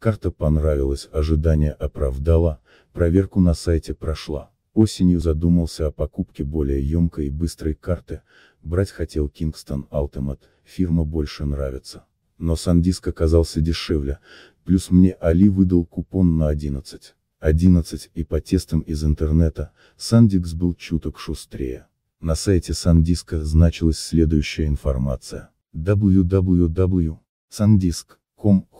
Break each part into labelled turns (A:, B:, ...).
A: Карта понравилась, ожидания оправдала, проверку на сайте прошла. Осенью задумался о покупке более емкой и быстрой карты, брать хотел Kingston Ultimate, фирма больше нравится. Но SanDisk оказался дешевле, плюс мне Али выдал купон на 11. 11 и по тестам из интернета, SanDisk был чуток шустрее. На сайте SanDisk значилась следующая информация. www.sandisk.com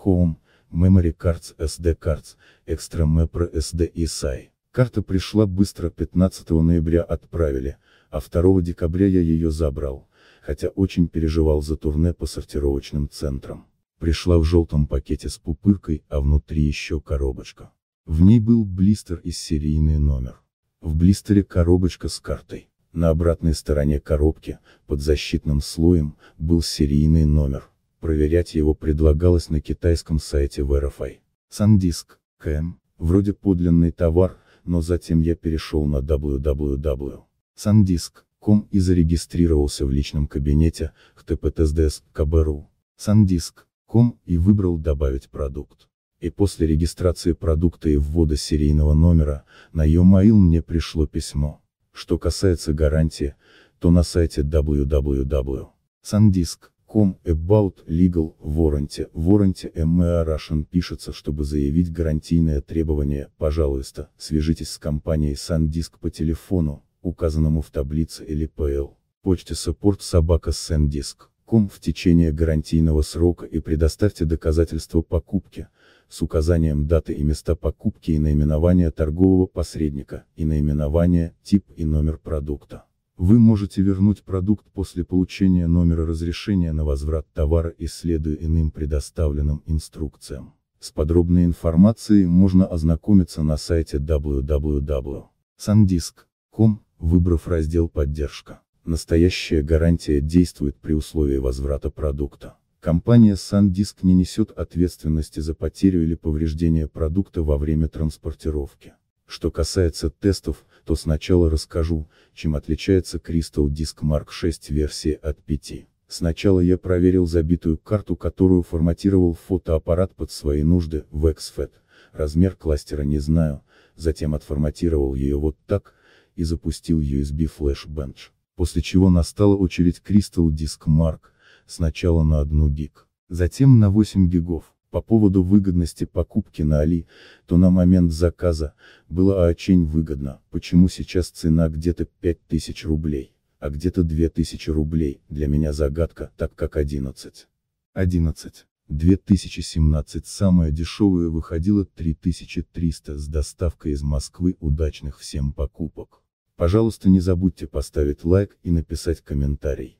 A: Home Memory Cards SD Cards, Extra Mapro SD и SAI. Карта пришла быстро, 15 ноября отправили, а 2 декабря я ее забрал, хотя очень переживал за турне по сортировочным центрам. Пришла в желтом пакете с пупыркой, а внутри еще коробочка. В ней был блистер и серийный номер. В блистере коробочка с картой. На обратной стороне коробки, под защитным слоем, был серийный номер проверять его предлагалось на китайском сайте Verify. SanDisk, КМ, вроде подлинный товар, но затем я перешел на www.sandisk.com и зарегистрировался в личном кабинете HTTPTSDS КБРУ. Sandisk.com и выбрал «Добавить продукт». И после регистрации продукта и ввода серийного номера, на e-mail мне пришло письмо. Что касается гарантии, то на сайте www.sandisk.com com about legal warranty. Warranty MEA Russian пишется, чтобы заявить гарантийное требование, пожалуйста, свяжитесь с компанией SanDisk по телефону, указанному в таблице или ПЛ. Почте support собака Sandisk ком в течение гарантийного срока и предоставьте доказательства покупки, с указанием даты и места покупки и наименования торгового посредника, и наименование, тип и номер продукта. Вы можете вернуть продукт после получения номера разрешения на возврат товара и следуя иным предоставленным инструкциям. С подробной информацией можно ознакомиться на сайте www.sandisk.com, выбрав раздел «Поддержка». Настоящая гарантия действует при условии возврата продукта. Компания SanDisk не несет ответственности за потерю или повреждение продукта во время транспортировки. Что касается тестов, то сначала расскажу, чем отличается Crystal Disk Mark 6 версия от 5. Сначала я проверил забитую карту, которую форматировал фотоаппарат под свои нужды, в XFAT, e размер кластера не знаю, затем отформатировал ее вот так, и запустил USB Flash Bench. После чего настала очередь Crystal Disk Mark, сначала на 1 гиг, затем на 8 гигов. По поводу выгодности покупки на Али, то на момент заказа, было очень выгодно, почему сейчас цена где-то 5000 рублей, а где-то 2000 рублей, для меня загадка, так как 11. 11. 2017 самое дешевое выходило 3300 с доставкой из Москвы удачных всем покупок. Пожалуйста не забудьте поставить лайк и написать комментарий.